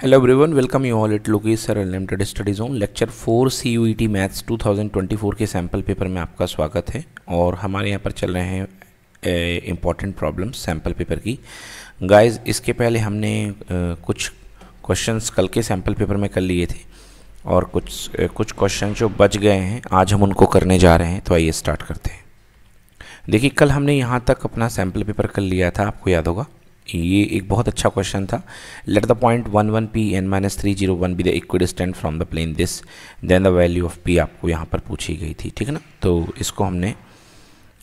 hello everyone welcome you all it lucky sir unlimited studies on lecture four C E T maths four के sample paper में आपका स्वागत है और हमारे यहाँ पर चल रहे हैं इम्पॉर्टेंट प्रॉब्लम सैम्पल पेपर की गाइस इसके पहले हमने आ, कुछ क्वेश्चंस कल के सैम्पल पेपर में कर लिए थे और कुछ आ, कुछ क्वेश्चन जो बच गए हैं आज हम उनको करने जा रहे हैं तो आइए स्टार्ट करते हैं देखिए कल हमने यहाँ तक अपना सैम्पल पेपर कर लिया था आपको याद होगा ये एक बहुत अच्छा क्वेश्चन था let the point one one P N minus three zero one be the distant from the plane this then the value of P आपको यहाँ पर पूछी गई थी ठीक है ना तो इसको हमने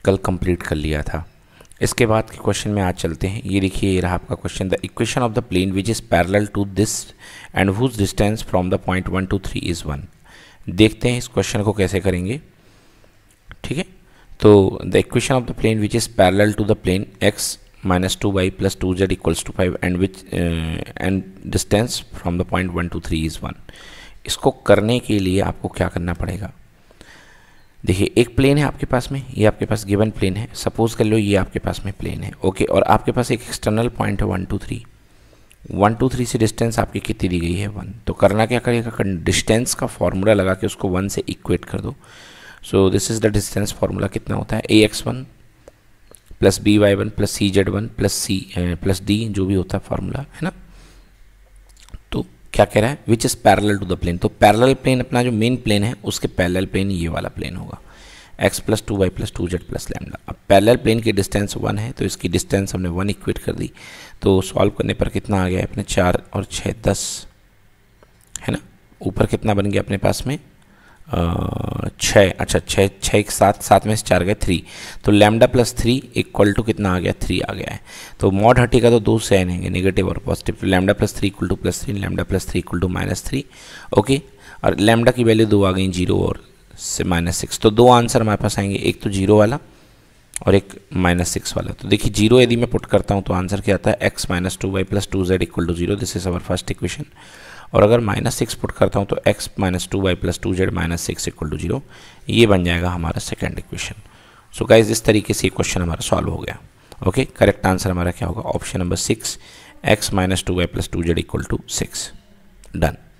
कल कंप्लीट कर लिया था इसके बाद के क्वेश्चन में आज चलते हैं ये देखिए ये रहा आपका question the equation of the plane which is parallel to this and whose distance from the point one two three is one देखते हैं इस क्वेश्चन को कैसे करेंगे ठीक है तो the equation of the plane which is parallel to the plane X minus 2y plus two equals to 5 and which uh, and distance from the point 1 to 3 is 1 इसको करने के लिए आपको क्या करना पड़ेगा देखिए एक प्लेन है आपके पास में ये आपके पास गिवन प्लेन है सपोज़ कर लो ये आपके पास में प्लेन है ओके और आपके पास एक एक्सटर्नल पॉइंट है one two three one two three से डिस्टेंस आपकी कितनी दी गई है वन तो करना क्या करेगा डिस्टेंस का फॉर्मूला लगा के उसको वन से इक्वेट कर दो so this is the distance formula कितना होता है a x one plus b y one plus c z one plus c plus d जो भी होता है फार्मूला है ना तो क्या कह रहा है which is parallel to the plane तो पैरल प्लेन अपना जो मेन प्लेन है उसके पैरल प्लेन ये वाला प्लेन होगा x plus two y plus two z plus lambda अब पैरेलल प्लेन की डिस्टेंस वन है तो इसकी डिस्टेंस हमने वन इक्वेट कर दी तो सॉल्व करने पर कितना आ गया अपने चार और छः दस है ना ऊपर कितना बन गया अपने पास में छः अच्छा छः छः एक सात सात में से चार गए थ्री तो lambda plus three equal to कितना आ गया थ्री आ गया है तो मॉड हटेगा तो दो साइन आएंगे नेगेटिव और पॉजिटिव तो lambda plus three equal to plus three lambda plus three equal to minus three okay और लैमडा की वैल्यू दो आ गई जीरो और से माइनस सिक्स तो दो आंसर हमारे पास आएंगे एक तो जीरो वाला और एक माइनस सिक्स वाला तो देखिए जीरो यदि मैं पुट करता हूँ तो आंसर क्या आता है x minus two y plus two z equal to zero this is our first equation और अगर माइनस सिक्स पुट करता हूँ तो x minus two y plus two z minus six equal to zero ये बन जाएगा हमारा सेकेंड इक्वेशन सो गाइज इस तरीके से ये क्वेश्चन हमारा सॉल्व हो गया ओके करेक्ट आंसर हमारा क्या होगा option number six x minus two y plus two z equal to six done